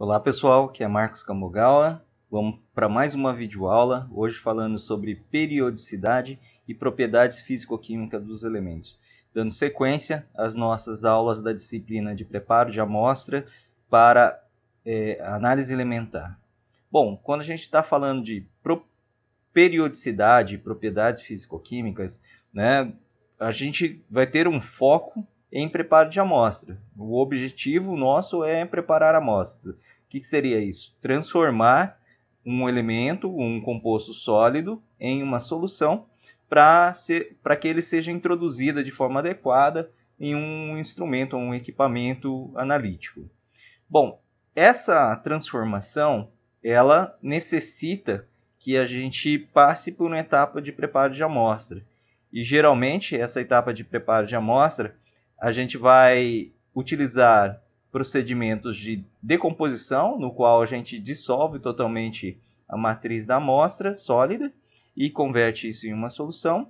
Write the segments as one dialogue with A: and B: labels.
A: Olá pessoal, aqui é Marcos Kamogawa. Vamos para mais uma videoaula, hoje falando sobre periodicidade e propriedades físico-químicas dos elementos, dando sequência às nossas aulas da disciplina de preparo de amostra para é, análise elementar. Bom, quando a gente está falando de periodicidade e propriedades físico-químicas, né, a gente vai ter um foco em preparo de amostra. O objetivo nosso é preparar a amostra. O que, que seria isso? Transformar um elemento, um composto sólido, em uma solução para que ele seja introduzido de forma adequada em um instrumento, um equipamento analítico. Bom, essa transformação ela necessita que a gente passe por uma etapa de preparo de amostra. E geralmente essa etapa de preparo de amostra a gente vai utilizar procedimentos de decomposição, no qual a gente dissolve totalmente a matriz da amostra sólida e converte isso em uma solução,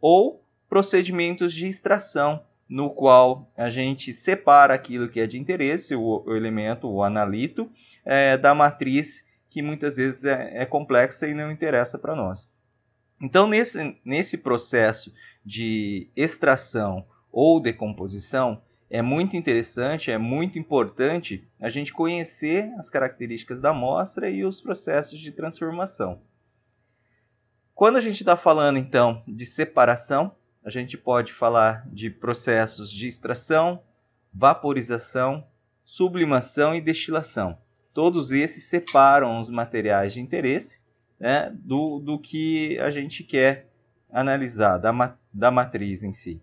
A: ou procedimentos de extração, no qual a gente separa aquilo que é de interesse, o, o elemento, o analito, é, da matriz que muitas vezes é, é complexa e não interessa para nós. Então, nesse, nesse processo de extração ou decomposição, é muito interessante, é muito importante a gente conhecer as características da amostra e os processos de transformação. Quando a gente está falando então de separação, a gente pode falar de processos de extração, vaporização, sublimação e destilação. Todos esses separam os materiais de interesse né, do, do que a gente quer analisar, da, da matriz em si.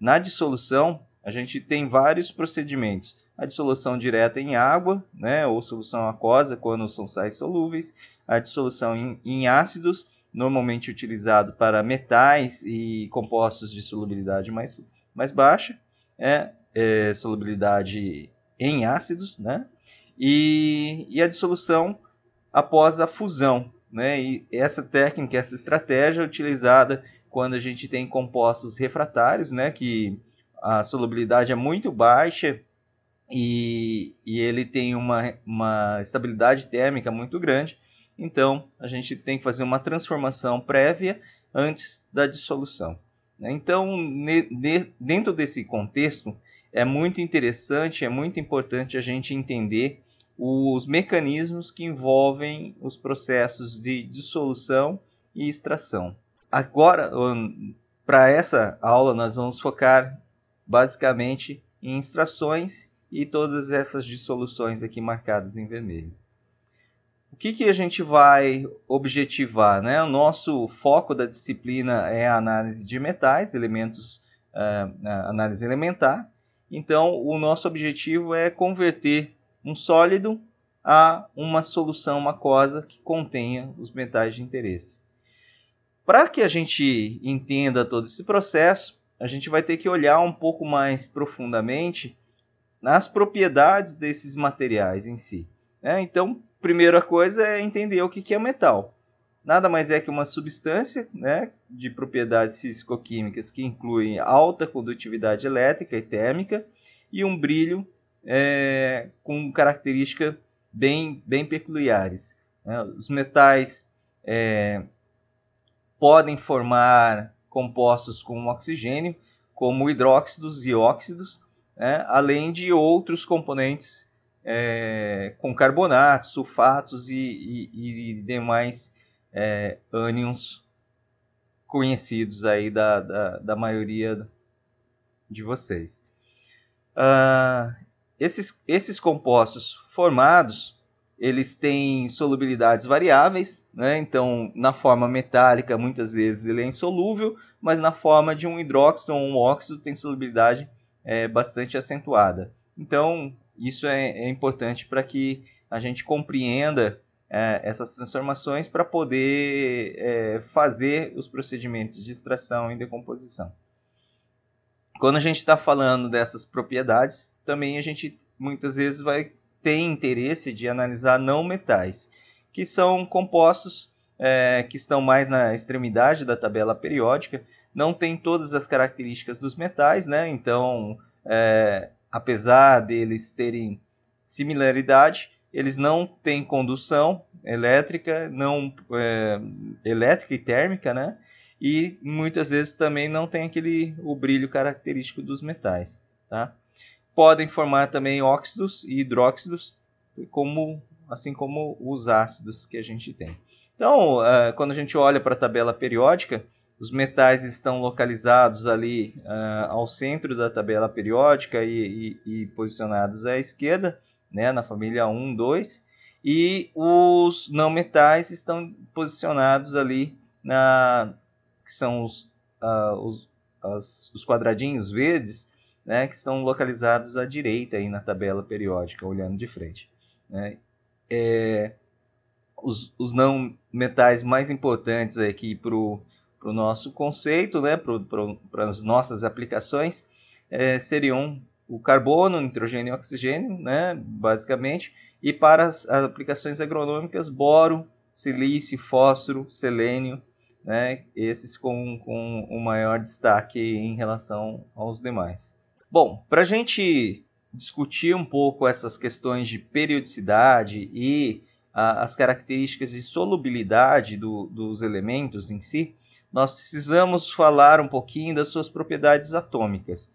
A: Na dissolução, a gente tem vários procedimentos. A dissolução direta em água, né, ou solução aquosa, quando são sais solúveis. A dissolução em, em ácidos, normalmente utilizado para metais e compostos de solubilidade mais, mais baixa. É, é, solubilidade em ácidos, né? E, e, a dissolução após a fusão, né? E essa técnica, essa estratégia é utilizada quando a gente tem compostos refratários, né, que a solubilidade é muito baixa e, e ele tem uma, uma estabilidade térmica muito grande. Então, a gente tem que fazer uma transformação prévia antes da dissolução. Né. Então, dentro desse contexto, é muito interessante, é muito importante a gente entender os mecanismos que envolvem os processos de dissolução e extração. Agora, para essa aula, nós vamos focar basicamente em extrações e todas essas dissoluções aqui marcadas em vermelho. O que, que a gente vai objetivar? Né? O nosso foco da disciplina é a análise de metais, elementos, uh, análise elementar. Então, o nosso objetivo é converter um sólido a uma solução aquosa que contenha os metais de interesse. Para que a gente entenda todo esse processo, a gente vai ter que olhar um pouco mais profundamente nas propriedades desses materiais em si. Né? Então, primeira coisa é entender o que é metal. Nada mais é que uma substância né, de propriedades físico-químicas que incluem alta condutividade elétrica e térmica e um brilho é, com características bem, bem peculiares. Né? Os metais é, podem formar compostos com oxigênio, como hidróxidos e óxidos, né? além de outros componentes é, com carbonatos, sulfatos e, e, e demais é, ânions conhecidos aí da, da, da maioria de vocês. Uh, esses, esses compostos formados eles têm solubilidades variáveis, né? então na forma metálica muitas vezes ele é insolúvel, mas na forma de um hidróxido ou um óxido tem solubilidade é, bastante acentuada. Então isso é, é importante para que a gente compreenda é, essas transformações para poder é, fazer os procedimentos de extração e decomposição. Quando a gente está falando dessas propriedades, também a gente muitas vezes vai tem interesse de analisar não metais, que são compostos é, que estão mais na extremidade da tabela periódica, não tem todas as características dos metais, né? então, é, apesar deles terem similaridade, eles não têm condução elétrica, não é, elétrica e térmica, né? E muitas vezes também não tem aquele o brilho característico dos metais, tá? podem formar também óxidos e hidróxidos, como, assim como os ácidos que a gente tem. Então, uh, quando a gente olha para a tabela periódica, os metais estão localizados ali uh, ao centro da tabela periódica e, e, e posicionados à esquerda, né, na família 1, 2, e os não metais estão posicionados ali na que são os, uh, os, as, os quadradinhos verdes né, que estão localizados à direita aí na tabela periódica, olhando de frente. Né? É, os, os, não metais mais importantes aqui para o nosso conceito, né, para as nossas aplicações, é, seriam o carbono, nitrogênio e oxigênio, né, basicamente, e para as, as aplicações agronômicas, boro, silício, fósforo, selênio, né, esses com, com o maior destaque em relação aos demais. Bom, para a gente discutir um pouco essas questões de periodicidade e a, ah, as características de solubilidade do, dos elementos em si, nós precisamos falar um pouquinho das suas propriedades atômicas.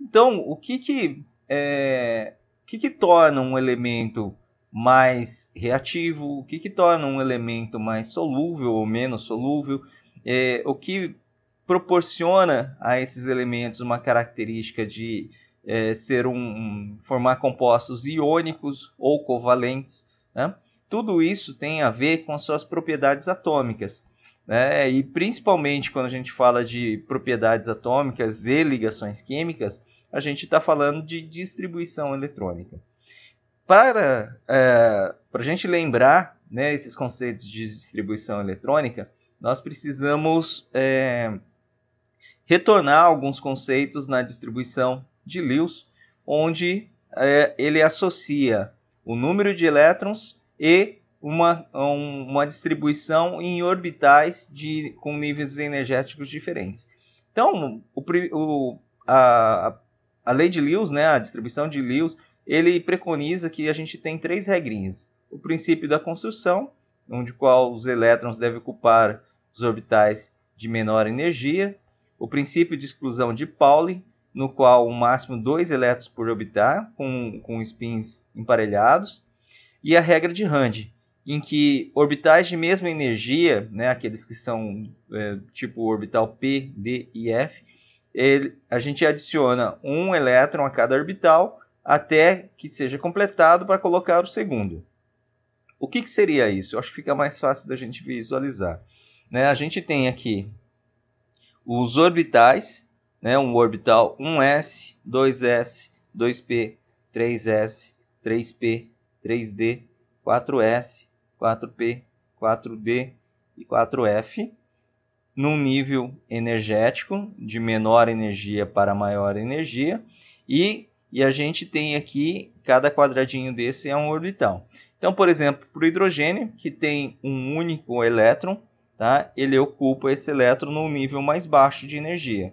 A: Então, o que que, é, o que, que torna um elemento mais reativo, o que, que torna um elemento mais solúvel ou menos solúvel, é, o que proporciona a esses elementos uma característica de é, ser um, formar compostos iônicos ou covalentes. Né? Tudo isso tem a ver com suas propriedades atômicas. Né? E principalmente quando a gente fala de propriedades atômicas e ligações químicas, a gente está falando de distribuição eletrônica. Para é, a gente lembrar né, esses conceitos de distribuição eletrônica, nós precisamos é, retornar alguns conceitos na distribuição de Lewis, onde é, ele associa o número de elétrons e uma, um, uma distribuição em orbitais de, com níveis energéticos diferentes. Então, o, o, a, a lei de Lewis, né, a distribuição de Lewis, ele preconiza que a gente tem três regrinhas. O princípio da construção, onde qual os elétrons devem ocupar os orbitais de menor energia, o princípio de exclusão de Pauli, no qual o máximo dois elétrons por orbitar, com, com spins emparelhados, e a regra de Rand, em que orbitais de mesma energia, né, aqueles que são é, tipo orbital P, D e F, ele, a gente adiciona um elétron a cada orbital até que seja completado para colocar o segundo. O que, que seria isso? Eu acho que fica mais fácil da gente visualizar. Né? A gente tem aqui os orbitais, né, um orbital 1s, 2s, 2p, 3s, 3p, 3d, 4s, 4p, 4d e 4f, num nível energético de menor energia para maior energia, e, e a gente tem aqui cada quadradinho desse é um orbital. Então, por exemplo, para o hidrogênio, que tem um único elétron, tá? ele ocupa esse elétron no nível mais baixo de energia.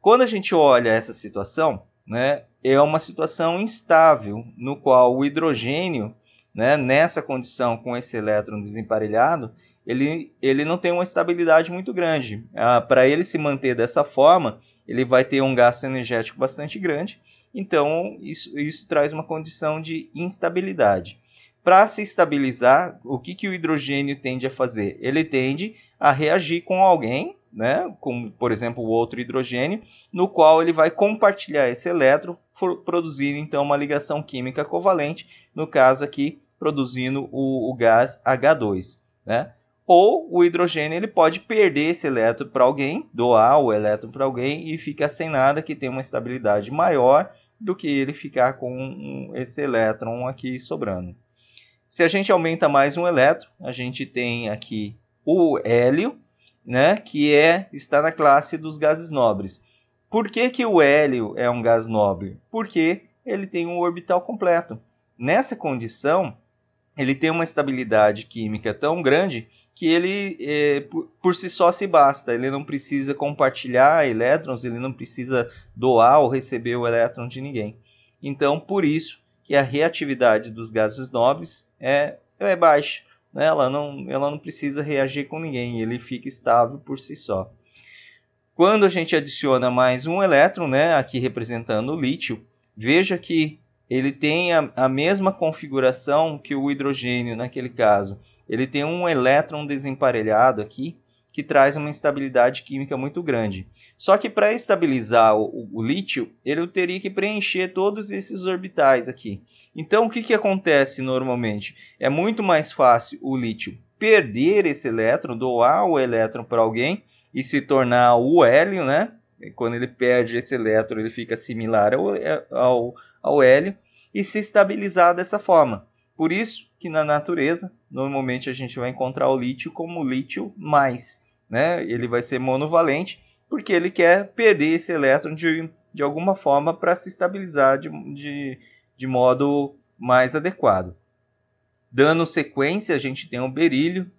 A: Quando a gente olha essa situação, né, é uma situação instável, no qual o hidrogênio, né, nessa condição com esse elétron desemparelhado, ele, ele não tem uma estabilidade muito grande. Ah, Para ele se manter dessa forma, ele vai ter um gasto energético bastante grande, então isso, isso traz uma condição de instabilidade. Para se estabilizar, o que, que o hidrogênio tende a fazer? Ele tende a reagir com alguém, né, como por exemplo o outro hidrogênio, no qual ele vai compartilhar esse elétron, produzindo então uma ligação química covalente, no caso aqui produzindo o, o gás H2. Né? Ou o hidrogênio ele pode perder esse elétron para alguém, doar o elétron para alguém e ficar sem nada, que tem uma estabilidade maior do que ele ficar com esse elétron aqui sobrando. Se a gente aumenta mais um elétron, a gente tem aqui o hélio, né, que é, está na classe dos gases nobres. Por que, que o hélio é um gás nobre? Porque ele tem um orbital completo. Nessa condição, ele tem uma estabilidade química tão grande que ele é, por, por, si só se basta, ele não precisa compartilhar elétrons, ele não precisa doar ou receber o elétron de ninguém. Então, por isso que a reatividade dos gases nobres é, é baixo. Né? Ela, não, ela não precisa reagir com ninguém, ele fica estável por si só. Quando a gente adiciona mais um elétron, né, aqui representando o lítio, veja que ele tem a, a mesma configuração que o hidrogênio naquele caso. Ele tem um elétron desemparelhado aqui, que traz uma instabilidade química muito grande. Só que para estabilizar o, o, o, lítio, ele teria que preencher todos esses orbitais aqui. Então, o que, que acontece normalmente? É muito mais fácil o lítio perder esse elétron, doar o elétron para alguém e se tornar o hélio, né? E quando ele perde esse elétron, ele fica similar ao, é, ao, ao hélio e se estabilizar dessa forma. Por isso que na natureza, normalmente a gente vai encontrar o lítio como lítio mais, né? Ele vai ser monovalente porque ele quer perder esse elétron de, de alguma forma para se estabilizar de, de de modo mais adequado. Dando sequência, a gente tem o berílio,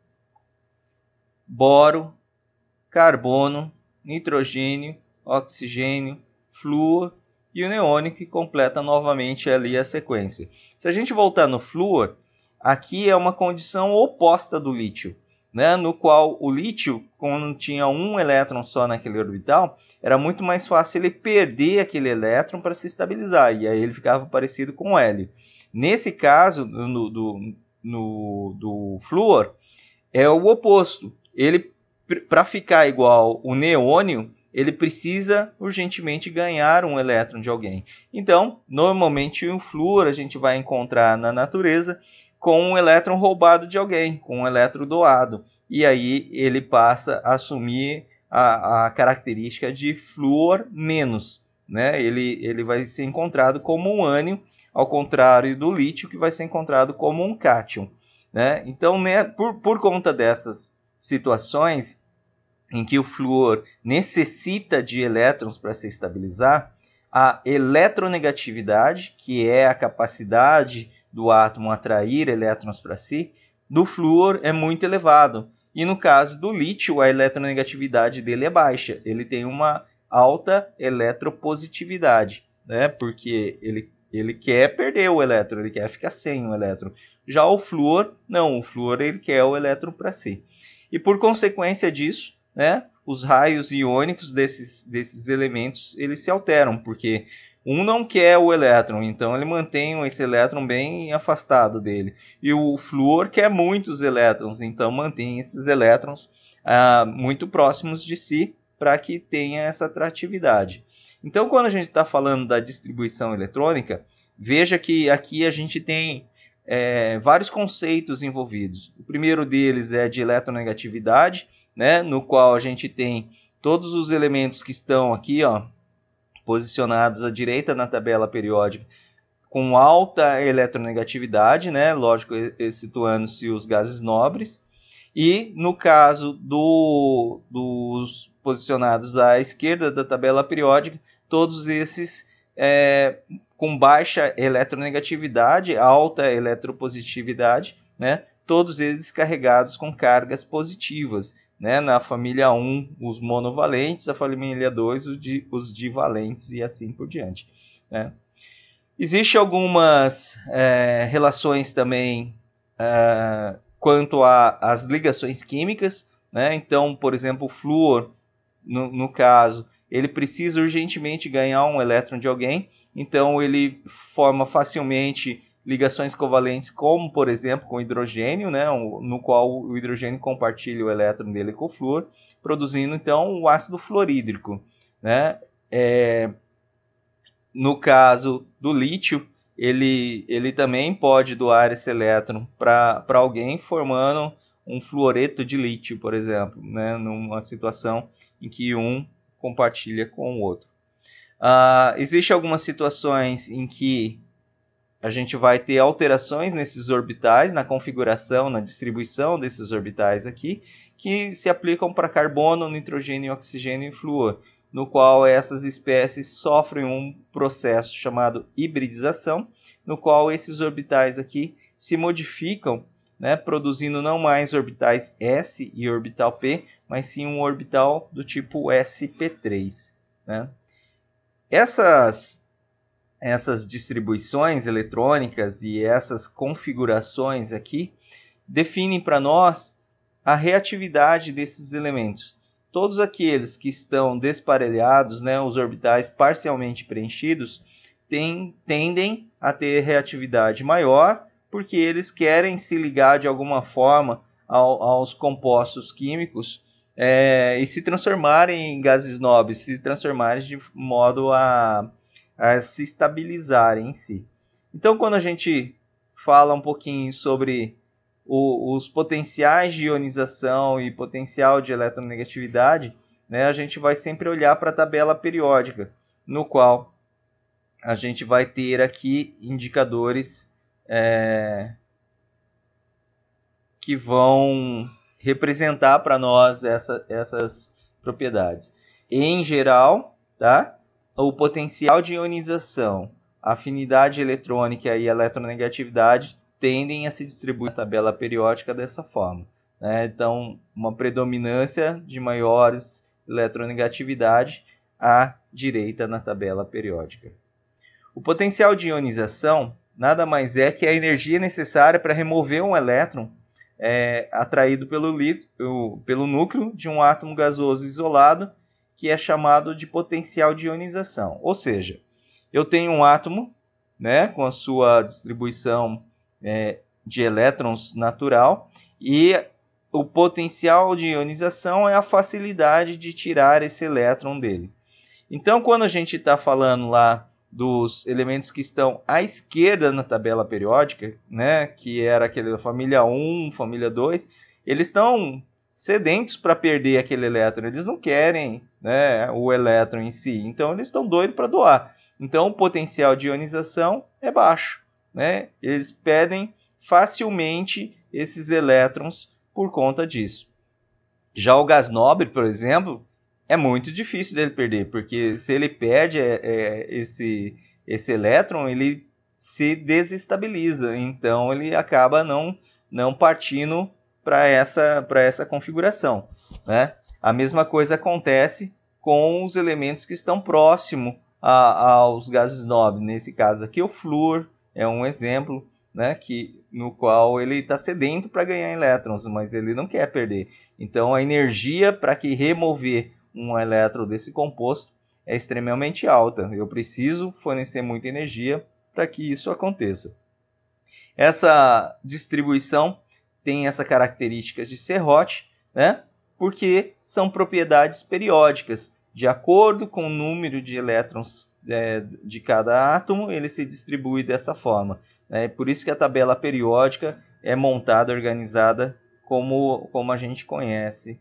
A: boro, carbono, nitrogênio, oxigênio, flúor e o neônio que completa novamente ali a sequência. Se a gente voltar no flúor, aqui é uma condição oposta do lítio né, no qual o lítio, quando tinha um elétron só naquele orbital, era muito mais fácil ele perder aquele elétron para se estabilizar, e aí ele ficava parecido com o hélio. Nesse caso, no, do, no, do flúor, é o oposto. Ele, para ficar igual o neônio, ele precisa urgentemente ganhar um elétron de alguém. Então, normalmente o flúor a gente vai encontrar na natureza com um elétron roubado de alguém, com um elétron doado. E aí ele passa a assumir a, a característica de flúor menos. Né? Ele, ele vai ser encontrado como um ânion, ao contrário do lítio, que vai ser encontrado como um cátion. Né? Então, né, por, por conta dessas situações em que o flúor necessita de elétrons para se estabilizar, a eletronegatividade, que é a capacidade do átomo atrair elétrons para si, do flúor é muito elevado. E no caso do lítio, a eletronegatividade dele é baixa. Ele tem uma alta eletropositividade, né? Porque ele, ele quer perder o elétron, ele quer ficar sem o elétron. Já o flúor, não, o flúor ele quer o elétron para si. E por consequência disso, né, os raios iônicos desses, desses elementos eles se alteram, porque um não quer o elétron, então ele mantém esse elétron bem afastado dele. E o flúor quer muitos elétrons, então mantém esses elétrons ah, muito próximos de si para que tenha essa atratividade. Então, quando a gente está falando da distribuição eletrônica, veja que aqui a gente tem é, vários conceitos envolvidos. O primeiro deles é de eletronegatividade, né, no qual a gente tem todos os elementos que estão aqui, ó, posicionados à direita na tabela periódica com alta eletronegatividade, né? lógico, situando-se os gases nobres. E no caso do, dos posicionados à esquerda da tabela periódica, todos esses é, com baixa eletronegatividade, alta eletropositividade, né? todos eles carregados com cargas positivas. Né? Na família 1, os monovalentes, a família 2, os, di, os divalentes e assim por diante. Né? Existem algumas é, relações também é, quanto às ligações químicas. Né? Então, por exemplo, o flúor, no, no caso, ele precisa urgentemente ganhar um elétron de alguém, então ele forma facilmente ligações covalentes, como por exemplo com hidrogênio, né, no qual o hidrogênio compartilha o elétron dele com o flúor, produzindo então o ácido fluorídrico. Né? É, no caso do lítio, ele, ele também pode doar esse elétron para alguém formando um fluoreto de lítio, por exemplo, né? numa situação em que um compartilha com o outro. Uh, ah, Existem algumas situações em que a gente vai ter alterações nesses orbitais, na configuração, na distribuição desses orbitais aqui, que se aplicam para carbono, nitrogênio, oxigênio e flúor, no qual essas espécies sofrem um processo chamado hibridização, no qual esses orbitais aqui se modificam, né, produzindo não mais orbitais S e orbital P, mas sim um orbital do tipo sp3. Né? Essas essas distribuições eletrônicas e essas configurações aqui definem para nós a reatividade desses elementos. Todos aqueles que estão desparelhados, né, os orbitais parcialmente preenchidos, tem, tendem a ter reatividade maior porque eles querem se ligar de alguma forma ao, aos compostos químicos é, e se transformarem em gases nobres, se transformarem de modo a a se estabilizarem em si. Então, quando a gente fala um pouquinho sobre o, os potenciais de ionização e potencial de eletronegatividade, né, a gente vai sempre olhar para a tabela periódica, no qual a gente vai ter aqui indicadores é, que vão representar para nós essa, essas propriedades. Em geral, tá? o potencial de ionização, afinidade eletrônica e eletronegatividade tendem a se distribuir na tabela periódica dessa forma. Né? Então, uma predominância de maiores eletronegatividade à direita na tabela periódica. O potencial de ionização nada mais é que a energia necessária para remover um elétron é, atraído pelo, pelo núcleo de um átomo gasoso isolado que é chamado de potencial de ionização. Ou seja, eu tenho um átomo né, com a sua distribuição é, de elétrons natural e o potencial de ionização é a facilidade de tirar esse elétron dele. Então, quando a gente está falando lá dos elementos que estão à esquerda na tabela periódica, né, que era aquele da família 1, família 2, eles estão sedentos para perder aquele elétron, eles não querem né, o elétron em si, então eles estão doidos para doar. Então o potencial de ionização é baixo, né? eles pedem facilmente esses elétrons por conta disso. Já o gás nobre, por exemplo, é muito difícil dele perder, porque se ele perde é, é, esse, esse elétron, ele se desestabiliza, então ele acaba não, não partindo para essa, essa configuração. Né? A mesma coisa acontece com os elementos que estão próximo a, aos gases nobres. Nesse caso aqui, o flúor é um exemplo né, que, no qual ele está sedento para ganhar elétrons, mas ele não quer perder. Então, a energia para que remover um elétron desse composto é extremamente alta. Eu preciso fornecer muita energia para que isso aconteça. Essa distribuição tem essa característica de serrote, né? porque são propriedades periódicas. De acordo com o número de elétrons é, de cada átomo, ele se distribui dessa forma. É por isso que a tabela periódica é montada, organizada como, como a gente conhece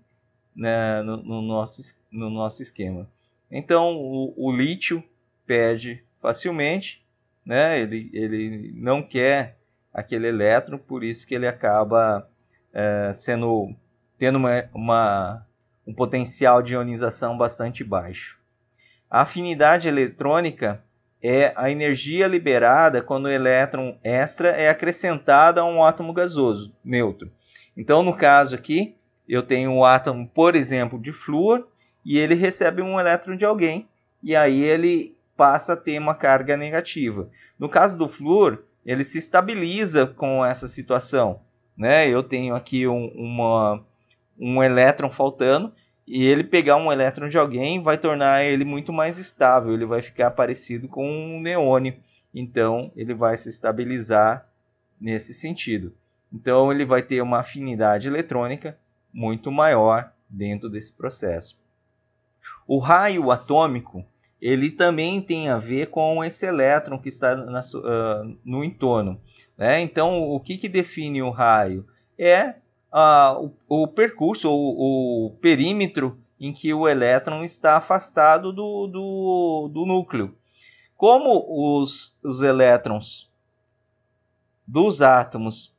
A: né, no, no, nosso, no nosso esquema. Então, o, o lítio perde facilmente, né? ele, ele não quer aquele elétron, por isso que ele acaba é, sendo tendo uma, uma, um potencial de ionização bastante baixo. A afinidade eletrônica é a energia liberada quando o elétron extra é acrescentado a um átomo gasoso neutro. Então, no caso aqui, eu tenho um átomo, por exemplo, de flúor e ele recebe um elétron de alguém e aí ele passa a ter uma carga negativa. No caso do flúor, ele se estabiliza com essa situação. Né? Eu tenho aqui um, uma, um elétron faltando, e ele pegar um elétron de alguém vai tornar ele muito mais estável, ele vai ficar parecido com um neônio. Então, ele vai se estabilizar nesse sentido. Então, ele vai ter uma afinidade eletrônica muito maior dentro desse processo. O raio atômico ele também tem a ver com esse elétron que está na, uh, no entorno. Né? Então, o que, que define o raio? É uh, o, o, percurso ou o perímetro em que o elétron está afastado do, do, do núcleo. Como os, os elétrons dos átomos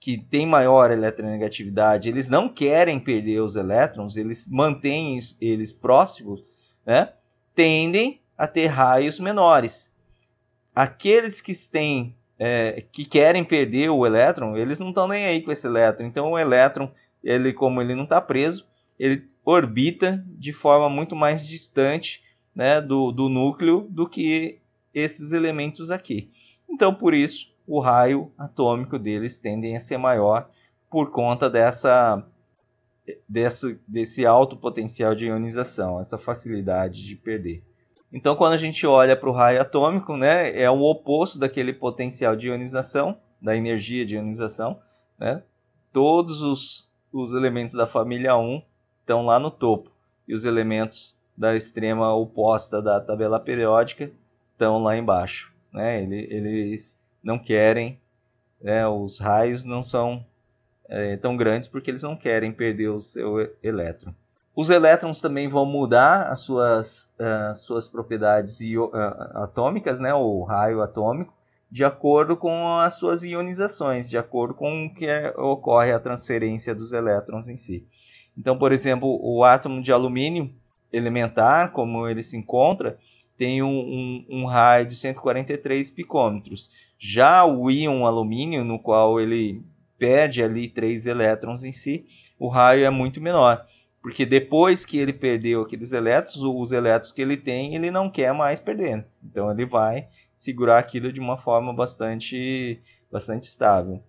A: que têm maior eletronegatividade, eles não querem perder os elétrons, eles mantêm eles próximos, né? tendem a ter raios menores. Aqueles que têm, é, que querem perder o elétron, eles não estão nem aí com esse elétron. Então o elétron, ele como ele não está preso, ele orbita de forma muito mais distante né, do, do núcleo do que esses elementos aqui. Então por isso o raio atômico deles tendem a ser maior por conta dessa desse, desse alto potencial de ionização, essa facilidade de perder. Então, quando a gente olha para o raio atômico, né, é o oposto daquele potencial de ionização, da energia de ionização. Né? Todos os, os elementos da família 1 estão lá no topo, e os elementos da extrema oposta da tabela periódica estão lá embaixo. Né? Eles, eles não querem, né? os raios não são é, tão grandes porque eles não querem perder o seu elétron. Os elétrons também vão mudar as suas, é, as suas propriedades é, atômicas, né, o raio atômico, de acordo com as suas ionizações, de acordo com o que é, ocorre a transferência dos elétrons em si. Então, por exemplo, o átomo de alumínio elementar, como ele se encontra, tem um, um, um raio de 143 picômetros. Já o íon alumínio, no qual ele perde ali três elétrons em si, o raio é muito menor. Porque depois que ele perdeu aqueles elétrons, os elétrons que ele tem, ele não quer mais perder. Então ele vai segurar aquilo de uma forma bastante, bastante estável.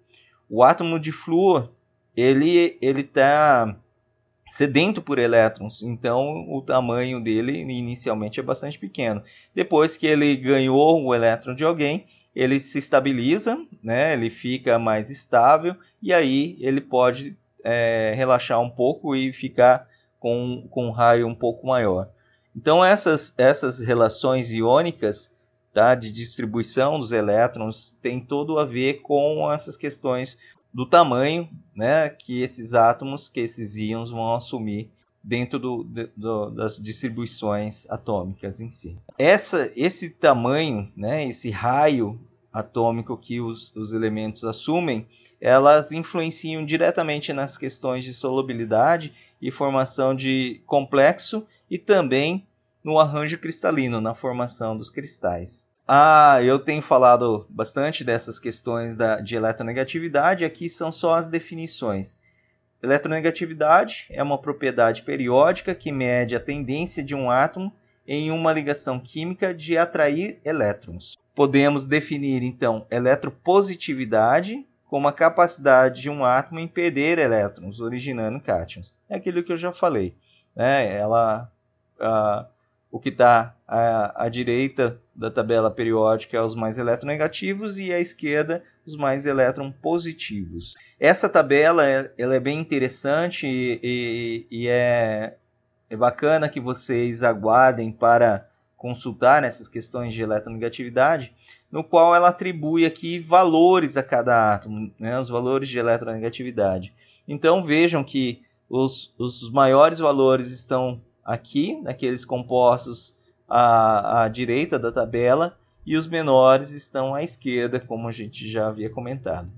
A: O átomo de flúor, ele ele está sedento por elétrons, então o tamanho dele inicialmente é bastante pequeno. Depois que ele ganhou o elétron de alguém, ele se estabiliza, né? ele fica mais estável e aí ele pode é, relaxar um pouco e ficar com, com um raio um pouco maior. Então essas, essas relações iônicas tá, de distribuição dos elétrons tem todo a ver com essas questões do tamanho né, que esses átomos, que esses íons vão assumir dentro do, do, das distribuições atômicas em si. Essa, esse tamanho, né, esse raio atômico que os, os elementos assumem, elas influenciam diretamente nas questões de solubilidade e formação de complexo e também no arranjo cristalino, na formação dos cristais. Ah, eu tenho falado bastante dessas questões da, de eletronegatividade, aqui são só as definições. Eletronegatividade é uma propriedade periódica que mede a tendência de um átomo em uma ligação química de atrair elétrons. Podemos definir então eletropositividade como a capacidade de um átomo em perder elétrons, originando cátions. É aquilo que eu já falei. Né? Ela, o que está à, à direita da tabela periódica é os mais eletronegativos e à esquerda os mais elétron positivos. Essa tabela é, ela é bem interessante e, e, e é, é bacana que vocês aguardem para consultar nessas questões de eletronegatividade, no qual ela atribui aqui valores a cada átomo, né, os valores de eletronegatividade. Então vejam que os, os maiores valores estão aqui, naqueles compostos à, à direita da tabela, e os menores estão à esquerda, como a gente já havia comentado.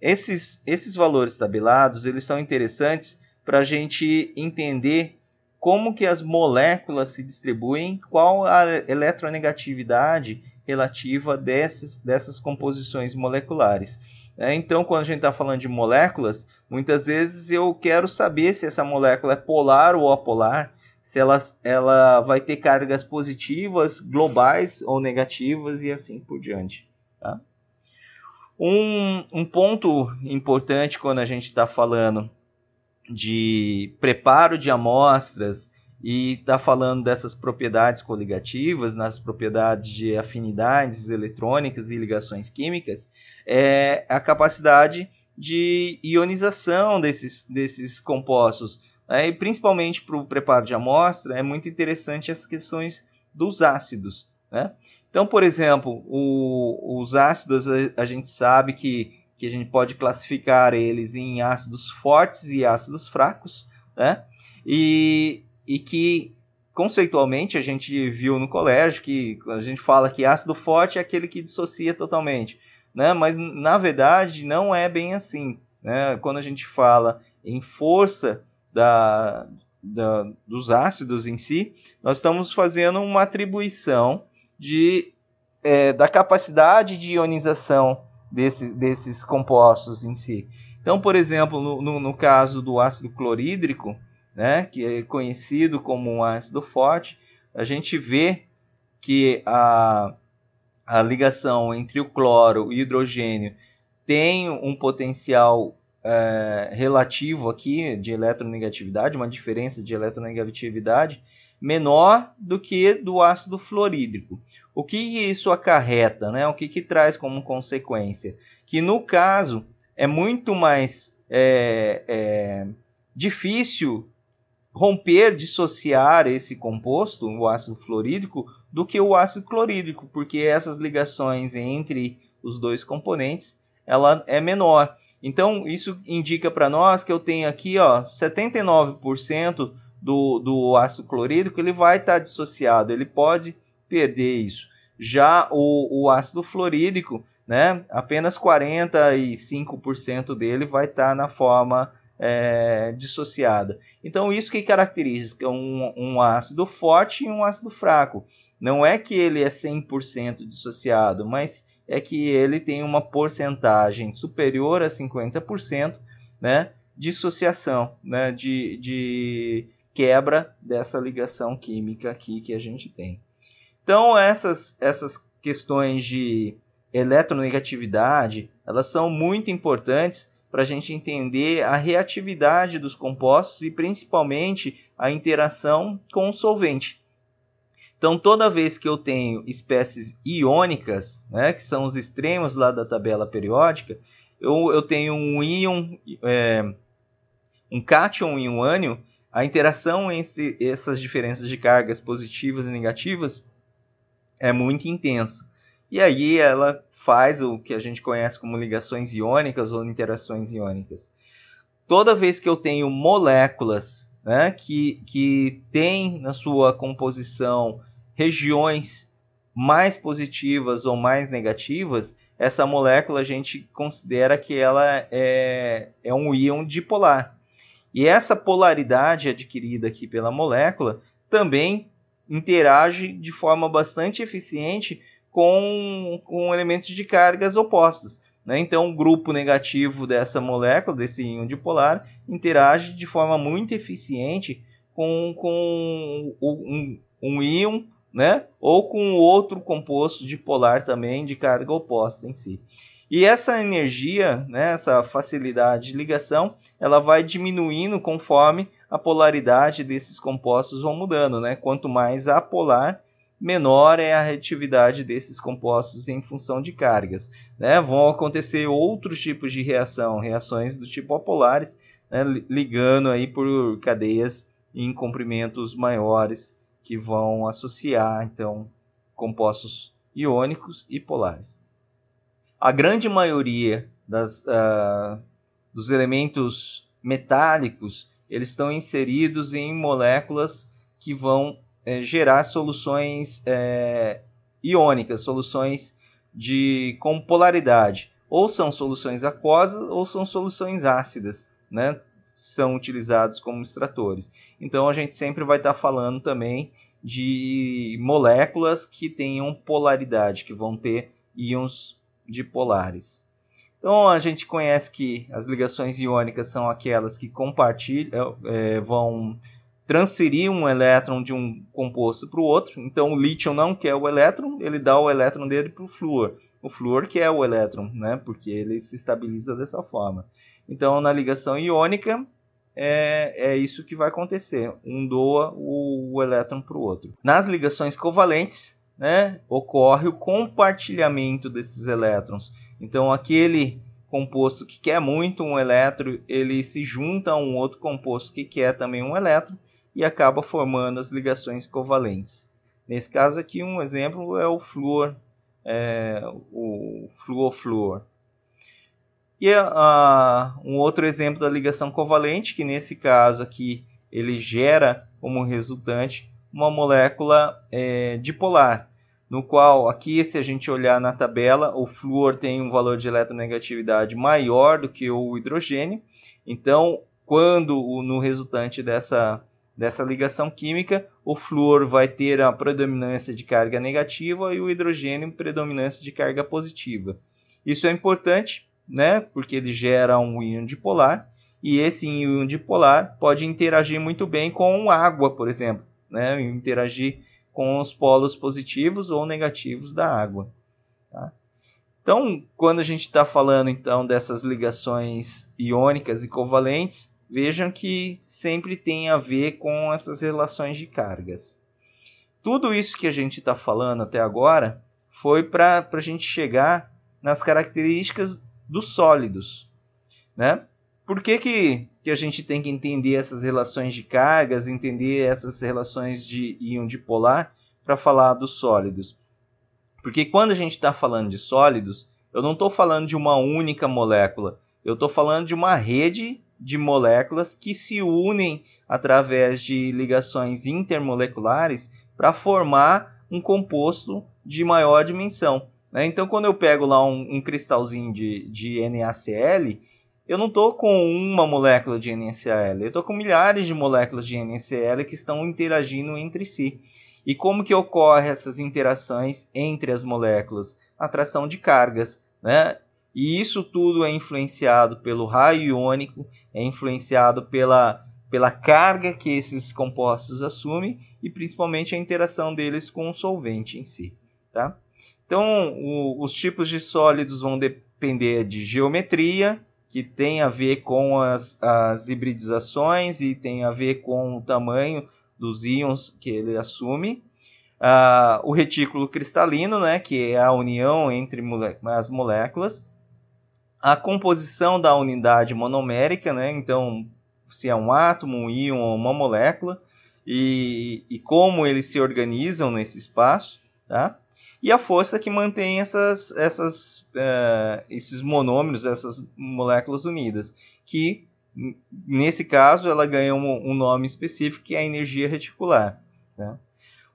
A: Esses, esses valores tabelados eles são interessantes para a gente entender como que as moléculas se distribuem, qual a eletronegatividade relativa dessas, dessas composições moleculares. É, então, quando a gente está falando de moléculas, muitas vezes eu quero saber se essa molécula é polar ou apolar, se ela, ela vai ter cargas positivas, globais ou negativas e assim por diante. Tá? Um, um ponto importante quando a gente está falando de preparo de amostras e está falando dessas propriedades coligativas, nas propriedades de afinidades eletrônicas e ligações químicas, é a capacidade de ionização desses, desses compostos né? E principalmente para o preparo de amostra, é muito interessante as questões dos ácidos. Né? Então, por exemplo, o, os ácidos a gente sabe que, que a gente pode classificar eles em ácidos fortes e ácidos fracos, né? E, e que conceitualmente a gente viu no colégio que a gente fala que ácido forte é aquele que dissocia totalmente, né? Mas na verdade não é bem assim, né? Quando a gente fala em força da, da, dos ácidos em si, nós estamos fazendo uma atribuição de, é, da capacidade de ionização desse, desses compostos em si. Então, por exemplo, no, no, no caso do ácido clorídrico, né, que é conhecido como um ácido forte, a gente vê que a, a ligação entre o cloro e o hidrogênio tem um potencial é, relativo aqui de eletronegatividade, uma diferença de eletronegatividade menor do que do ácido fluorídrico. O que isso acarreta, né? O que, que traz como consequência? Que no caso é muito mais é, é, difícil romper, dissociar esse composto, o ácido fluorídrico, do que o ácido clorídrico, porque essas ligações entre os dois componentes ela é menor. Então, isso indica para nós que eu tenho aqui ó, 79% do, do ácido clorídrico ele vai estar tá dissociado, ele pode perder isso. Já o, o ácido fluorídrico, né, apenas 45% dele vai estar tá na forma é, dissociada. Então, isso que caracteriza um, um ácido forte e um ácido fraco. Não é que ele é 100% dissociado, mas é que ele tem uma porcentagem superior a 50% né, dissociação, né, de, de quebra dessa ligação química aqui que a gente tem. Então, essas, essas questões de eletronegatividade, elas são muito importantes para a gente entender a reatividade dos compostos e principalmente a interação com o solvente. Então, toda vez que eu tenho espécies iônicas, né, que são os extremos lá da tabela periódica, eu, eu tenho um íon, é, um cátion e um ânion, a interação entre essas diferenças de cargas positivas e negativas é muito intensa. E aí ela faz o que a gente conhece como ligações iônicas ou interações iônicas. Toda vez que eu tenho moléculas né, que, que têm na sua composição regiões mais positivas ou mais negativas, essa molécula a gente considera que ela é, é um íon dipolar. E essa polaridade adquirida aqui pela molécula também interage de forma bastante eficiente com, com elementos de cargas opostas. Né? Então, o grupo negativo dessa molécula, desse íon dipolar, interage de forma muito eficiente com, com um, um íon né? Ou com outro composto dipolar também de carga oposta em si. E essa energia, né, essa facilidade de ligação, ela vai diminuindo conforme a polaridade desses compostos vão mudando, né? Quanto mais apolar, menor é a reatividade desses compostos em função de cargas. Né? Vão acontecer outros tipos de reação, reações do tipo apolares, né? ligando aí por cadeias em comprimentos maiores que vão associar então compostos iônicos e polares. A grande maioria das, uh, dos elementos metálicos eles estão inseridos em moléculas que vão eh, gerar soluções eh, iônicas, soluções de com polaridade. Ou são soluções aquosas ou são soluções ácidas, né? são utilizados como extratores. Então a gente sempre vai estar tá falando também de moléculas que tenham polaridade, que vão ter íons dipolares. Então a gente conhece que as ligações iônicas são aquelas que compartilham, é, é, vão transferir um elétron de um composto para o outro. Então o lítio não quer o elétron, ele dá o elétron dele para o flúor. O flúor quer o elétron, né? porque ele se estabiliza dessa forma. Então, na ligação iônica, é, é isso que vai acontecer. Um doa o, o elétron para o outro. Nas ligações covalentes, né, ocorre o compartilhamento desses elétrons. Então, aquele composto que quer muito um elétron, ele se junta a um outro composto que quer também um elétron e acaba formando as ligações covalentes. Nesse caso aqui, um exemplo é o flúor, é, o fluorfluor. E uh, um outro exemplo da ligação covalente, que nesse caso aqui ele gera como resultante uma molécula é, dipolar, no qual aqui se a gente olhar na tabela, o flúor tem um valor de eletronegatividade maior do que o hidrogênio. Então, quando no resultante dessa, dessa ligação química, o flúor vai ter a predominância de carga negativa e o hidrogênio predominância de carga positiva. Isso é importante né? Porque ele gera um íon dipolar e esse íon dipolar pode interagir muito bem com água, por exemplo, né? Interagir com os polos positivos ou negativos da água. Tá? Então, quando a gente está falando então dessas ligações iônicas e covalentes, vejam que sempre tem a ver com essas relações de cargas. Tudo isso que a gente está falando até agora foi para a gente chegar nas características dos sólidos. Né? Por que, que, que a gente tem que entender essas relações de cargas, entender essas relações de íon dipolar para falar dos sólidos? Porque quando a gente está falando de sólidos, eu não estou falando de uma única molécula, eu estou falando de uma rede de moléculas que se unem através de ligações intermoleculares para formar um composto de maior dimensão. Né? Então, quando eu pego lá um, um cristalzinho de, de NaCl, eu não estou com uma molécula de NaCl, eu estou com milhares de moléculas de NaCl que estão interagindo entre si. E como que ocorre essas interações entre as moléculas? Atração de cargas, né? E isso tudo é influenciado pelo raio iônico, é influenciado pela, pela carga que esses compostos assumem e principalmente a interação deles com o solvente em si, tá? Então, o, os tipos de sólidos vão depender de geometria, que tem a ver com as, as hibridizações e tem a ver com o tamanho dos íons que ele assume. Uh, o retículo cristalino, né, que é a união entre mole as moléculas. A composição da unidade monomérica, né, então se é um átomo, um íon ou uma molécula, e, e como eles se organizam nesse espaço. Tá? e a força que mantém essas, essas, uh, esses monômeros, essas moléculas unidas, que nesse caso ela ganha um, um nome específico que é a energia reticular. Né?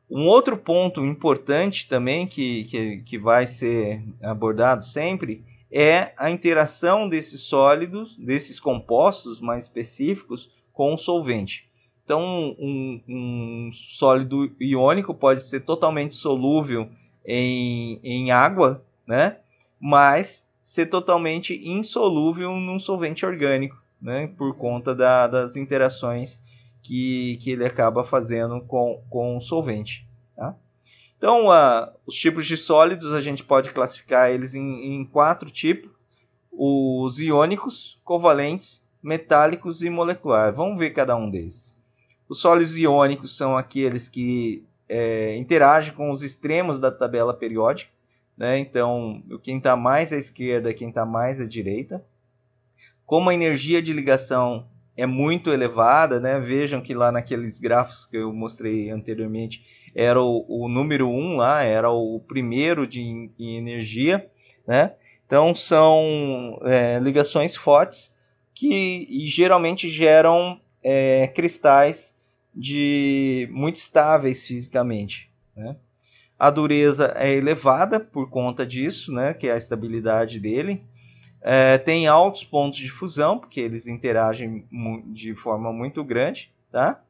A: Um outro ponto importante também que, que, que vai ser abordado sempre é a interação desses sólidos, desses compostos mais específicos, com o solvente. Então, um, um sólido iônico pode ser totalmente solúvel em, em água, né? Mas ser totalmente insolúvel num solvente orgânico, né? Por conta da, das interações que, que ele acaba fazendo com, com o solvente. Tá? Então, uh, os tipos de sólidos a gente pode classificar eles em, em quatro tipos: os iônicos, covalentes, metálicos e moleculares. Vamos ver cada um deles. Os sólidos iônicos são aqueles que é, interage com os extremos da tabela periódica. Né? Então, quem está mais à esquerda, quem está mais à direita. Como a energia de ligação é muito elevada, né? vejam que lá naqueles gráficos que eu mostrei anteriormente, era o, o número 1 um lá, era o primeiro de, em energia. Né? Então, são é, ligações fortes que geralmente geram é, cristais de muito estáveis fisicamente. Né? A dureza é elevada por conta disso, né, que é a estabilidade dele. É, tem altos pontos de fusão, porque eles interagem de forma muito grande. Tá?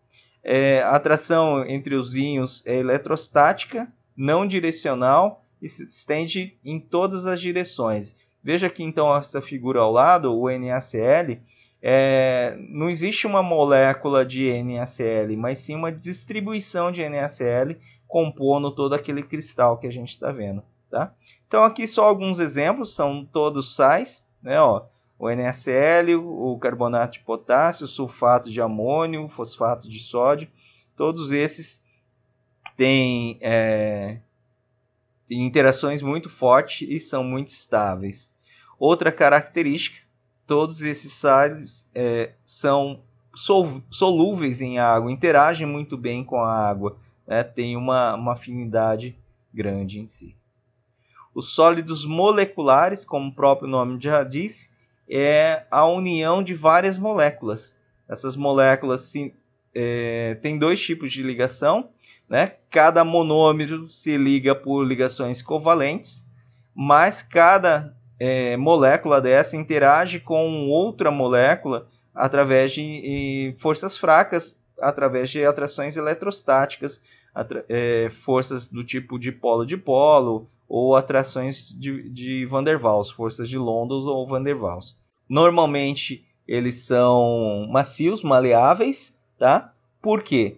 A: É, a atração entre os íons é eletrostática, não direcional e se estende em todas as direções. Veja aqui então essa figura ao lado, o NaCl, é, não existe uma molécula de NaCl, mas sim uma distribuição de NaCl compondo todo aquele cristal que a gente está vendo. Tá? Então aqui só alguns exemplos, são todos sais, né, ó, o NaCl, o carbonato de potássio, o sulfato de amônio, o fosfato de sódio, todos esses têm, é, têm interações muito fortes e são muito estáveis. Outra característica Todos esses sais é, são solúveis em água, interagem muito bem com a água, né? tem uma, uma afinidade grande em si. Os sólidos moleculares, como o próprio nome já diz, é a união de várias moléculas. Essas moléculas se, é, têm dois tipos de ligação. Né? Cada monômero se liga por ligações covalentes, mas cada é, molécula dessa interage com outra molécula através de forças fracas, através de atrações eletrostáticas, atra é, forças do tipo de polo de polo ou atrações de, de Van der Waals, forças de Londres ou Van der Waals. Normalmente eles são macios, maleáveis, tá? Por quê?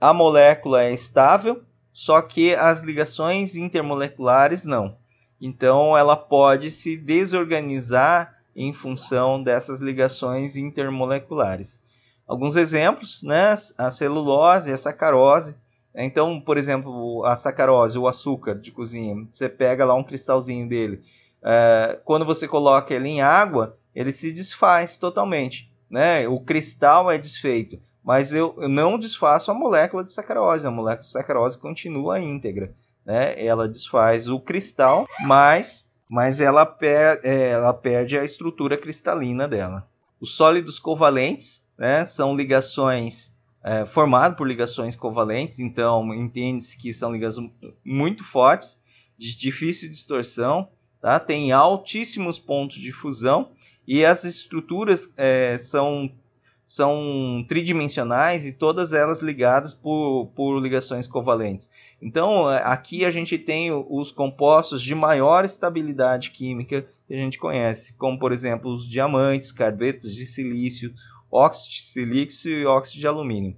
A: A molécula é estável, só que as ligações intermoleculares não. Então ela pode se desorganizar em função dessas ligações intermoleculares. Alguns exemplos, né? A celulose, a sacarose. Né, então, por exemplo, a sacarose, o açúcar de cozinha, você pega lá um cristalzinho dele. É, quando você coloca ele em água, ele se desfaz totalmente, né? O cristal é desfeito, mas eu, eu não desfaço a molécula de sacarose, a molécula de sacarose continua íntegra né? Ela desfaz o cristal, mas mas ela, per é, ela perde a estrutura cristalina dela. Os sólidos covalentes né, são ligações é, formadas por ligações covalentes, então entende-se que são ligações muito fortes, de difícil distorção, tá? tem altíssimos pontos de fusão e as estruturas é, são são tridimensionais e todas elas ligadas por, por ligações covalentes. Então, é, aqui a gente tem os compostos de maior estabilidade química que a gente conhece, como por exemplo os diamantes, carbetos de silício, óxido de silício e óxido de alumínio.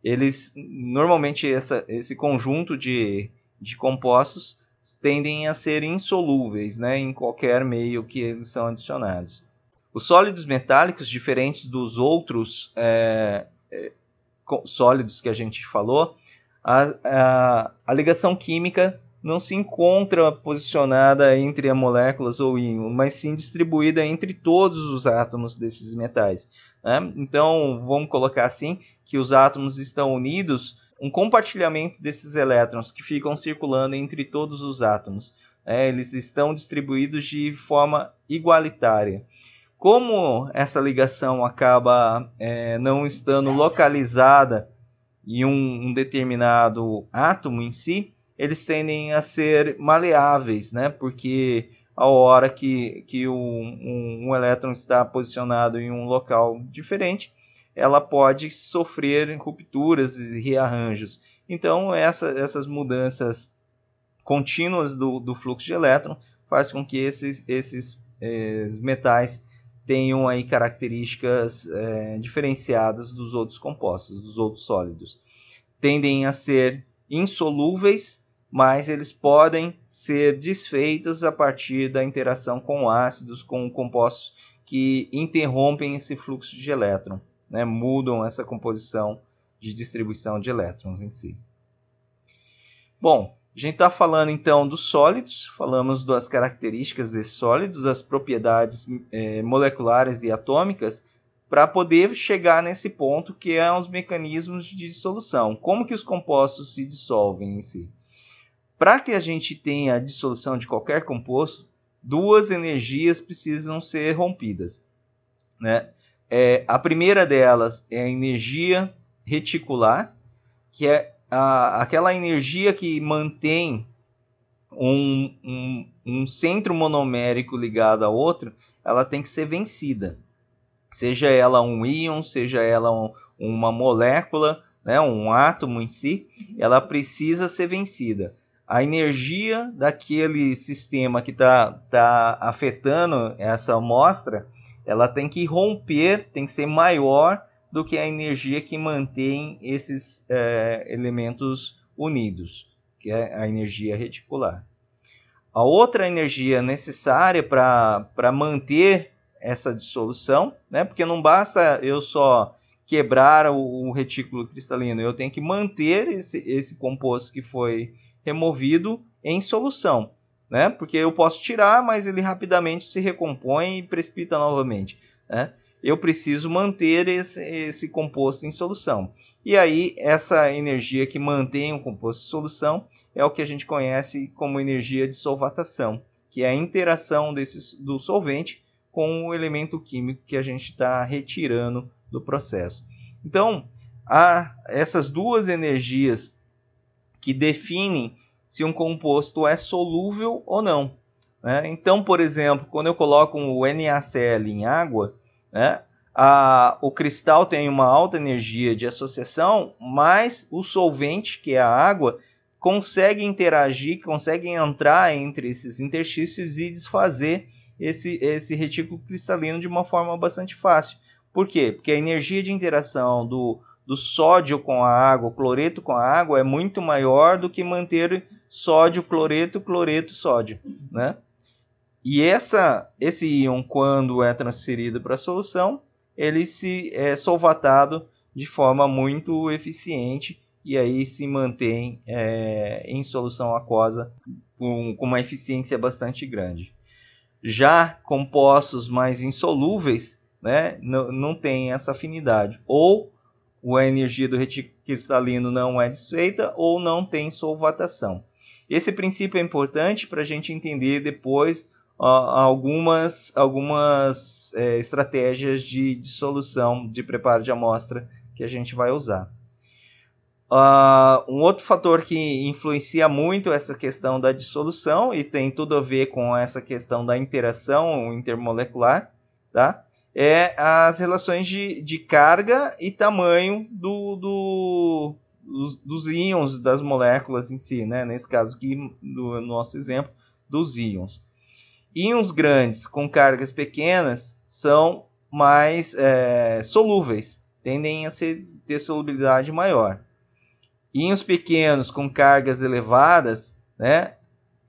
A: Eles normalmente essa, esse conjunto de, de compostos tendem a ser insolúveis né, em qualquer meio que eles são adicionados. Os sólidos metálicos, diferentes dos outros é, é, sólidos que a gente falou, a, a, a, ligação química não se encontra posicionada entre as moléculas ou íons, mas sim distribuída entre todos os átomos desses metais. Né? Então, vamos colocar assim que os átomos estão unidos, um compartilhamento desses elétrons que ficam circulando entre todos os átomos. Né? eles estão distribuídos de forma igualitária. Como essa ligação acaba é, não estando localizada em um, um determinado átomo em si, eles tendem a ser maleáveis, né? Porque a hora que, que um, um, um, elétron está posicionado em um local diferente, ela pode sofrer rupturas e rearranjos. Então, essa, essas mudanças contínuas do, do fluxo de elétron faz com que esses, esses eh, metais tenham aí características é, diferenciadas dos outros compostos, dos outros sólidos. Tendem a ser insolúveis, mas eles podem ser desfeitos a partir da interação com ácidos, com compostos que interrompem esse fluxo de elétron, né? mudam essa composição de distribuição de elétrons em si. Bom, a gente está falando então dos sólidos, falamos das características desses sólidos, das propriedades é, moleculares e atômicas, para poder chegar nesse ponto que é os mecanismos de dissolução. Como que os compostos se dissolvem em si? Para que a gente tenha a dissolução de qualquer composto, duas energias precisam ser rompidas. Né? É, a primeira delas é a energia reticular, que é a, aquela energia que mantém um, um, um centro monomérico ligado a outro, ela tem que ser vencida. Seja ela um íon, seja ela um, uma molécula, né, um átomo em si, ela precisa ser vencida a energia daquele sistema que está tá afetando essa amostra, ela tem que romper, tem que ser maior do que a energia que mantém esses é, elementos unidos, que é a energia reticular. A outra energia necessária para manter essa dissolução, né? porque não basta eu só quebrar o, o, retículo cristalino, eu tenho que manter esse, esse composto que foi removido em solução. Né? Porque eu posso tirar, mas ele rapidamente se recompõe e precipita novamente. Né? eu preciso manter esse, esse composto em solução. E aí, essa energia que mantém o composto em solução é o que a gente conhece como energia de solvatação, que é a interação desse, do solvente com o elemento químico que a gente está retirando do processo. Então, há essas duas energias que definem se um composto é solúvel ou não. Né? Então, por exemplo, quando eu coloco o NaCl em água, né? A, o cristal tem uma alta energia de associação, mas o solvente, que é a água, consegue interagir, consegue entrar entre esses interstícios e desfazer esse, esse retículo cristalino de uma forma bastante fácil. Por quê? Porque a energia de interação do, do sódio com a água, o cloreto com a água, é muito maior do que manter sódio, cloreto, cloreto, sódio, né? E essa, esse íon, quando é transferido para a solução, ele se é solvatado de forma muito eficiente e aí se mantém é, em solução aquosa com, com uma eficiência bastante grande. Já compostos mais insolúveis, né, não tem essa afinidade. Ou a energia do retículo cristalino não é desfeita ou não tem solvatação. Esse princípio é importante para a gente entender depois algumas, algumas é, estratégias de, dissolução de preparo de amostra que a gente vai usar. Uh, um outro fator que influencia muito essa questão da dissolução e tem tudo a ver com essa questão da interação intermolecular, tá? É as relações de, de carga e tamanho do, do, dos, dos íons das moléculas em si, né? Nesse caso aqui, do nosso exemplo, dos íons. E grandes com cargas pequenas são mais é, solúveis, tendem a ser, ter solubilidade maior. E os pequenos com cargas elevadas, né,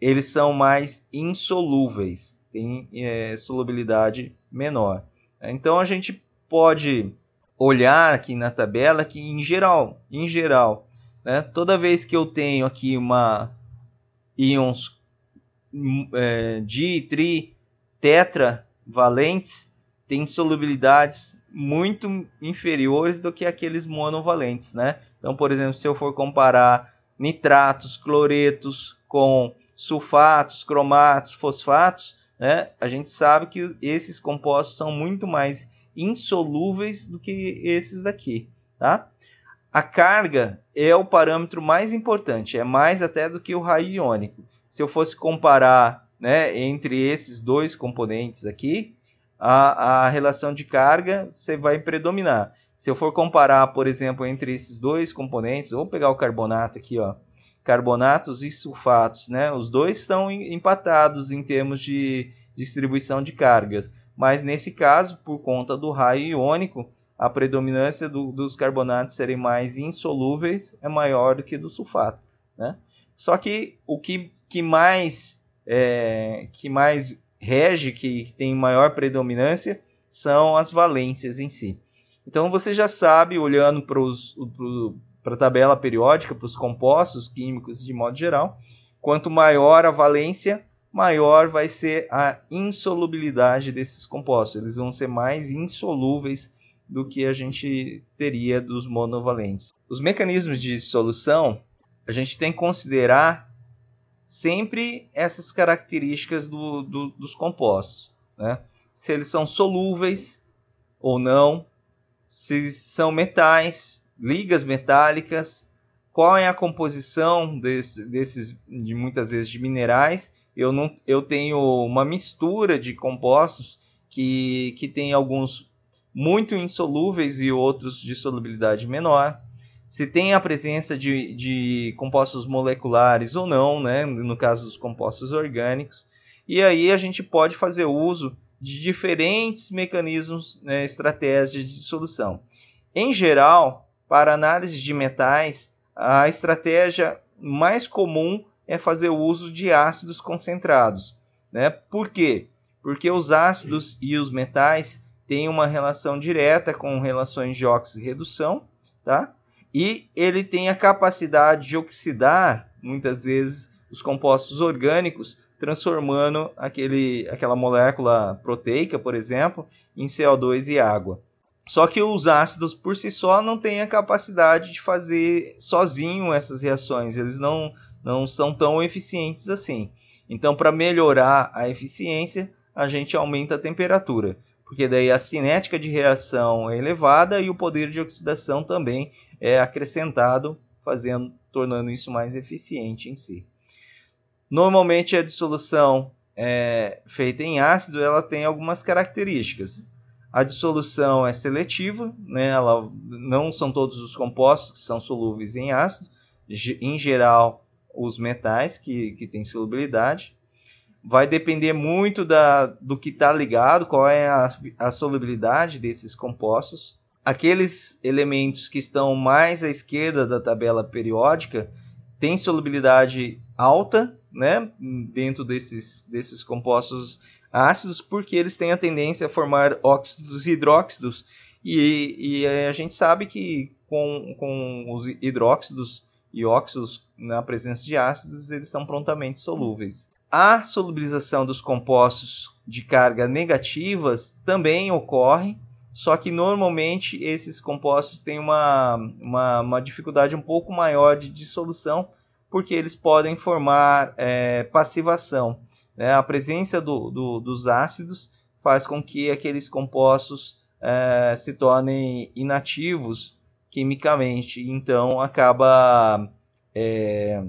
A: eles são mais insolúveis, têm é, solubilidade menor. Então a gente pode olhar aqui na tabela que em geral, em geral, né, toda vez que eu tenho aqui uma íons é, di, tri, tetra valentes têm solubilidades muito inferiores do que aqueles monovalentes, né? Então, por exemplo, se eu for comparar nitratos, cloretos com sulfatos, cromatos, fosfatos, né? A gente sabe que esses compostos são muito mais insolúveis do que esses daqui, tá? A carga é o parâmetro mais importante, é mais até do que o raio iônico se eu fosse comparar né, entre esses dois componentes aqui, a, a relação de carga você vai predominar. Se eu for comparar, por exemplo, entre esses dois componentes, vou pegar o carbonato aqui, ó, carbonatos e sulfatos, né? Os dois estão empatados em termos de distribuição de cargas, mas nesse caso, por conta do raio iônico, a predominância do, dos carbonatos serem mais insolúveis é maior do que do sulfato, né? Só que o que que mais é, que mais rege, que, que tem maior predominância, são as valências em si. Então você já sabe, olhando para a tabela periódica, para os compostos químicos de modo geral, quanto maior a valência, maior vai ser a insolubilidade desses compostos. Eles vão ser mais insolúveis do que a gente teria dos monovalentes. Os mecanismos de solução, a gente tem que considerar sempre essas características do, do, dos compostos. Né? Se eles são solúveis ou não, se são metais, ligas metálicas, qual é a composição desse, desses, de muitas vezes, de minerais. Eu, não, eu tenho uma mistura de compostos que, que tem alguns muito insolúveis e outros de solubilidade menor se tem a presença de, de compostos moleculares ou não, né? no caso dos compostos orgânicos. E aí a gente pode fazer uso de diferentes mecanismos, né, estratégias de dissolução. Em geral, para análise de metais, a estratégia mais comum é fazer uso de ácidos concentrados. Né? Por quê? Porque os ácidos e os metais têm uma relação direta com relações de óxido e redução, tá? e ele tem a capacidade de oxidar muitas vezes os compostos orgânicos, transformando aquele, aquela molécula proteica, por exemplo, em CO2 e água. Só que os ácidos por si só não têm a capacidade de fazer sozinho essas reações, eles não, não são tão eficientes assim. Então, para melhorar a eficiência, a gente aumenta a temperatura, porque daí a cinética de reação é elevada e o poder de oxidação também é acrescentado, fazendo, tornando isso mais eficiente em si. Normalmente a dissolução é, feita em ácido ela tem algumas características. A dissolução é seletiva, né? ela, não são todos os compostos que são solúveis em ácido, em geral os metais que, que têm solubilidade. Vai depender muito da, do que está ligado, qual é a, a solubilidade desses compostos aqueles elementos que estão mais à esquerda da tabela periódica têm solubilidade alta, né, dentro desses, desses compostos ácidos, porque eles têm a tendência a formar óxidos e hidróxidos, e, e a gente sabe que com, com os hidróxidos e óxidos na presença de ácidos, eles são prontamente solúveis. A solubilização dos compostos de carga negativas também ocorre, só que normalmente esses compostos têm uma, uma, uma dificuldade um pouco maior de dissolução, porque eles podem formar é, passivação. Né? A presença do, do, dos ácidos faz com que aqueles compostos é, se tornem inativos quimicamente, então acaba é,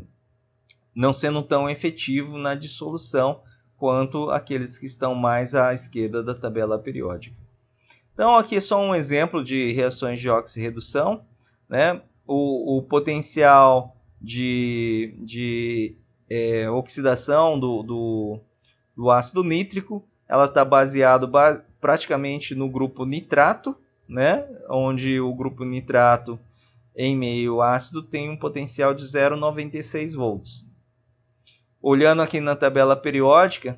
A: não sendo tão efetivo na dissolução quanto aqueles que estão mais à esquerda da tabela periódica. Então, aqui é só um exemplo de reações de oxirredução. Né? O, o potencial de, de é, oxidação do, do, do, ácido nítrico ela está baseado ba praticamente no grupo nitrato, né? onde o grupo nitrato em meio ácido tem um potencial de 0,96 volts. Olhando aqui na tabela periódica,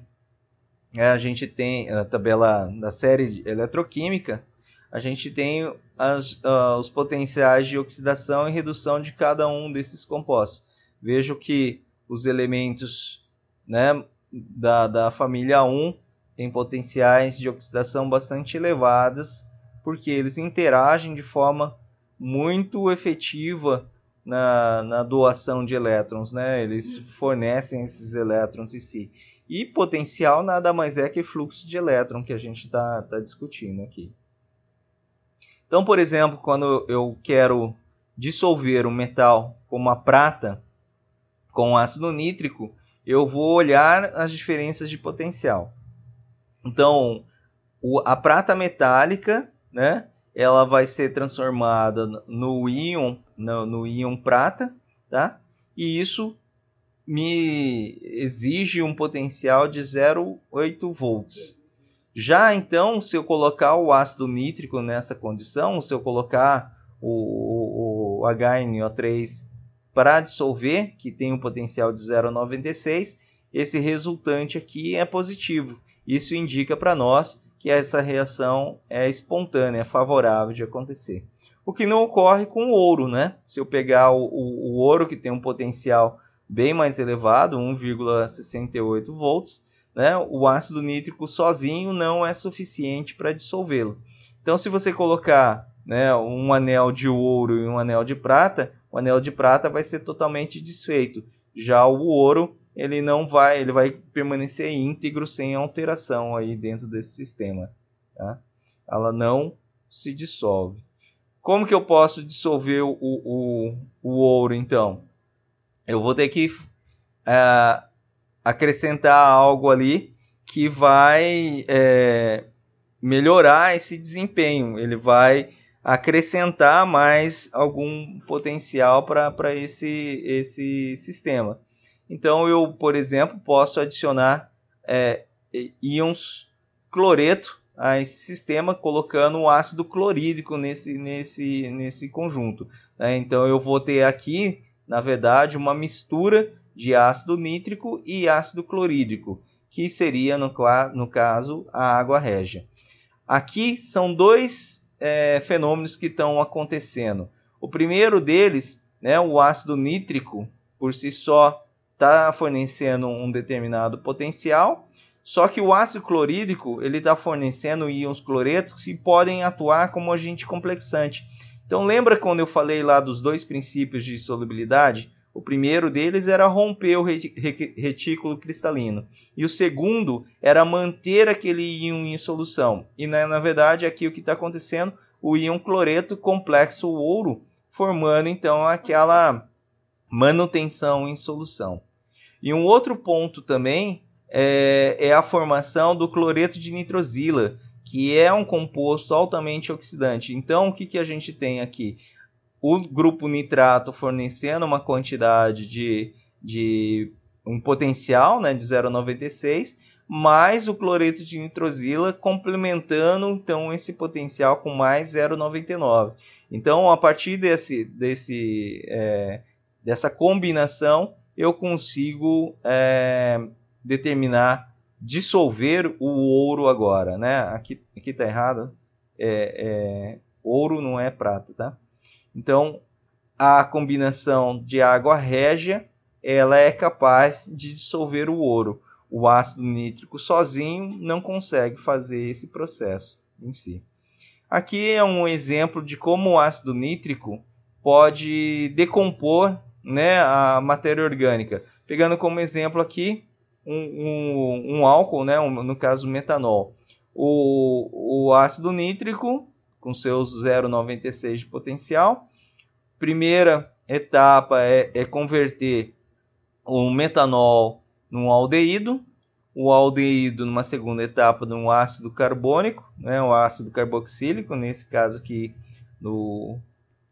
A: é, a gente tem a tabela da série de eletroquímica, a gente tem as, uh, os potenciais de oxidação e redução de cada um desses compostos. Vejo que os elementos né, da, da família 1 têm potenciais de oxidação bastante elevadas, porque eles interagem de forma muito efetiva na, na doação de elétrons, né? eles fornecem esses elétrons em si. E potencial nada mais é que fluxo de elétron que a gente está tá discutindo aqui. Então, por exemplo, quando eu quero dissolver um metal como a prata com ácido nítrico, eu vou olhar as diferenças de potencial. Então, o, a prata metálica, né, ela vai ser transformada no íon, no, no íon prata, tá? E isso me exige um potencial de 0,8 volts. Já então, se eu colocar o ácido nítrico nessa condição, se eu colocar o, o, o HNO3 para dissolver, que tem um potencial de 0,96, esse resultante aqui é positivo. Isso indica para nós que essa reação é espontânea, é favorável de acontecer. O que não ocorre com o ouro, né? Se eu pegar o, o, o ouro, que tem um potencial bem mais elevado, 1,68 volts, né, o ácido nítrico sozinho não é suficiente para dissolvê-lo. Então, se você colocar né, um anel de ouro e um anel de prata, o anel de prata vai ser totalmente desfeito. Já o ouro, ele não vai, ele vai permanecer íntegro sem alteração aí dentro desse sistema. Tá? Ela não se dissolve. Como que eu posso dissolver o, o, o ouro então? eu vou ter que é, acrescentar algo ali que vai é, melhorar esse desempenho, ele vai acrescentar mais algum potencial para esse, esse sistema. Então eu, por exemplo, posso adicionar é, íons cloreto a esse sistema colocando o ácido clorídrico nesse, nesse, nesse conjunto. Né? Então eu vou ter aqui na verdade, uma mistura de ácido nítrico e ácido clorídrico, que seria, no, no caso, a água régia. Aqui são dois é, fenômenos que estão acontecendo. O primeiro deles, né, o ácido nítrico, por si só, está fornecendo um determinado potencial, só que o ácido clorídrico ele está fornecendo íons cloretos que podem atuar como agente complexante. Então lembra quando eu falei lá dos dois princípios de solubilidade? O primeiro deles era romper o retículo cristalino. E o segundo era manter aquele íon em solução. E na, né, na verdade, aqui o que está acontecendo, o íon cloreto complexo ouro, formando então aquela manutenção em solução. E um outro ponto também é, é a formação do cloreto de nitrosila, que é um composto altamente oxidante. Então, o que, que a gente tem aqui? O grupo nitrato fornecendo uma quantidade de, de um potencial né, de 0,96, mais o cloreto de nitrosila complementando então esse potencial com mais 0,99. Então, a partir desse, desse, é, dessa combinação, eu consigo é, determinar dissolver o ouro agora, né? Aqui, aqui tá errado. É, é, ouro não é prata, tá? Então, a combinação de água régia, ela é capaz de dissolver o ouro. O ácido nítrico sozinho não consegue fazer esse processo em si. Aqui é um exemplo de como o ácido nítrico pode decompor né, a matéria orgânica. Pegando como exemplo aqui um, um, álcool, né, um, no caso metanol, o, o ácido nítrico com seus 0,96 de potencial. Primeira etapa é, é converter o metanol num aldeído, o aldeído numa segunda etapa num ácido carbônico, né, o ácido carboxílico, nesse caso aqui no,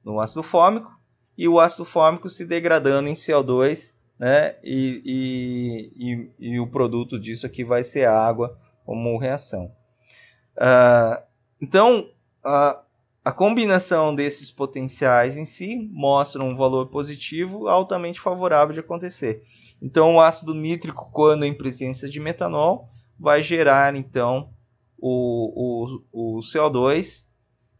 A: no ácido fórmico. e o ácido fórmico se degradando em CO2 né? E, e, e, e, o produto disso aqui vai ser a água como reação. Uh, então, a, a combinação desses potenciais em si mostra um valor positivo altamente favorável de acontecer. Então, o ácido nítrico, quando em presença de metanol, vai gerar então o, o, o CO2,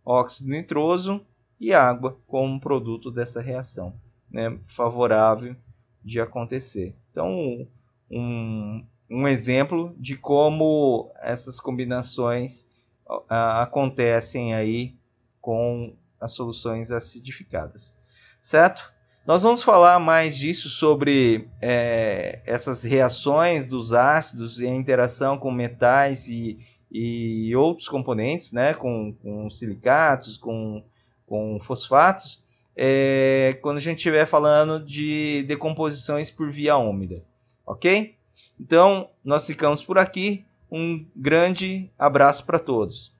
A: óxido nitroso e água como produto dessa reação, né? favorável de acontecer. Então, um, um exemplo de como essas combinações acontecem aí com as soluções acidificadas, certo? Nós vamos falar mais disso sobre é, essas reações dos ácidos e a interação com metais e, e outros componentes, né, com, com silicatos, com, com fosfatos, é, quando a gente estiver falando de decomposições por via úmida, ok? Então, nós ficamos por aqui. Um grande abraço para todos.